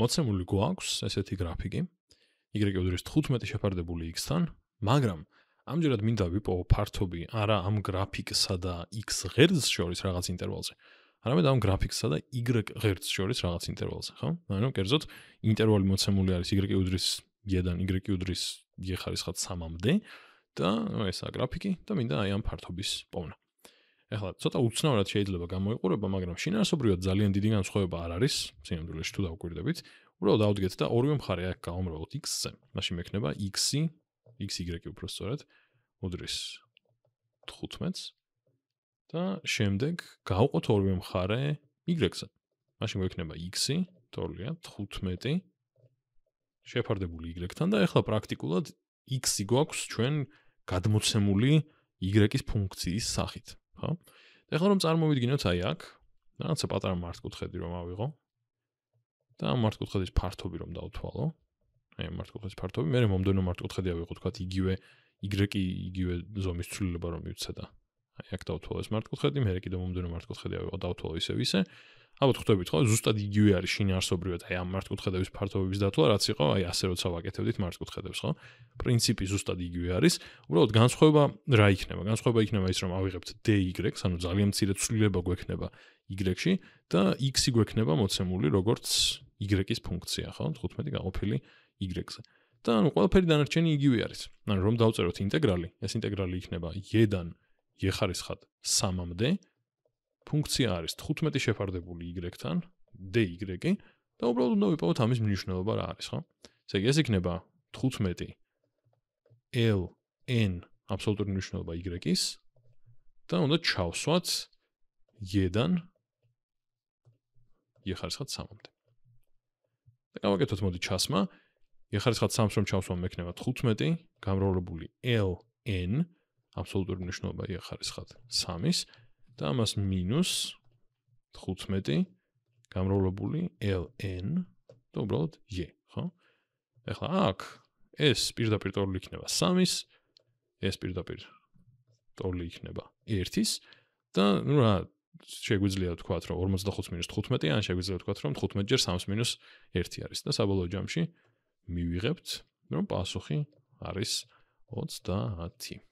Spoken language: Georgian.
მოცემული გვაქვს ესეთი გრაფიკი y-ის 15 შეფარდებული x-თან, მაგრამ ამჯერად მინდა ვიპოვო ფართობი არა ამ გრაფიკსა და x ღერძს შორის რაღაც ინტერვალზე. არამედ ამ გრაფიკსა და y ღერძს შორის რაღაც ინტერვალზე, ხო? ანუ კერძოდ ინტერვალი მოცემული არის y-ის y-დან y-ის y ხარისხად 3-ამდე და ესაა გრაფიკი და მინდა აი ამ ფართობის პოვნა. ეხლა ცოტა უცნაურად შეიძლება გამოიყურება, მაგრამ შინაარსობრივად ძალიან დიდი განსხვავება არ არის, სინამდვილეში თუ დაგვიკვირდებით. უბრალოდ დავდგეთ და ორივე მხარე აქ გამომრავლოთ x-ზე. მაშინ მექნება x-ი, xy-ი უფრო სწორად, უდრის 15-ს და შემდეგ გავყოთ ორივე მხარე y-ზე. მაშინ გვექნება x-ი, თორლია 15 შეფარდებული y-თან და ეხლა პრაქტიკულად x-ი გვაქვს ჩვენ გადმოცემული y-ის ფუნქციის სახით. ხო? და ახლა რომ წარმოვიდგინოთ აი აქ, რაღაცა პატარა მართკუთხედი რომ ავიღო და ამ მართკუთხედის ფართობი რომ დავთვალო, აი მართკუთხედის ფართობი, მე რომ მომდენო მართკუთხედი ავიღო თქვა იგივე y-ი იგივე ზომის ცვლილება რომ მივცადა, აი აქ დავთვალე smartcode-ი, მერე კიდე მომდენო smartcode-ი ავიღო დავთვალე ისე ვისე. ალბათ ხვდებით ხო, ზუსტად იგივე არის შინ არსობრივად, აი ამ smartcode-ების ფართობების დათვლა რაც იყო, აი ასე როცა ვაკეთებდით smartcode-ებს, ხო? პრინციპი ზუსტად იგივე არის. უბრალოდ განსხვავება რა იქნება? განსხვავება იქნება ის, რომ ავიღებთ DY-ს, ანუ ძალიან მცირე ცვლილება გვექნება Y-ში და X-ი გვექნება მოცემული როგორც Y-ის ფუნქცია, ხო? 15 გაყოფილი Y-ზე. და ანუ ყველაფერი დანარჩენი იგივე არის. ანუ რომ დავწეროთ ინტეგრალი, ეს ინტეგრალი იქნება y-დან 15 ეხარისხად 3-მდე ფუნქცია არის 15 შეფარდებული y-თან dy-ი და უბრალოდ უნდა ვიპოვოთ ამის მნიშვნელობა რა არის, ხო? ესე იგი ეს იქნება 15 ln აბსოლუტური მნიშვნელობა y-ის და უნდა ჩავსვათ y-დან ეხარისხად 3-მდე. და გავაკეთოთ მოდი ჩასმა. ეხარისხად 3-ს რომ ჩავსვამ, მექნება 15 გამრავლებული ln აბსოლუტური მნიშვნელობა იახარის ხათ 3-ის და ამას მინუს 15 გამრავლებული ln და უბრალოდ y, ხო? ახლა აქ s პირდაპირ ტოლი იქნება 3-ის, s პირდაპირ ტოლი იქნება 1-ის და ну რა შეგვიძლია ვთქვა, რომ 45-15 ან შეგვიძლია ვთქვა, რომ 15 ჯერ 3-ის 1 არის და საბოლოო ჯამში მივიღებთ, რომ პასუხი არის 30.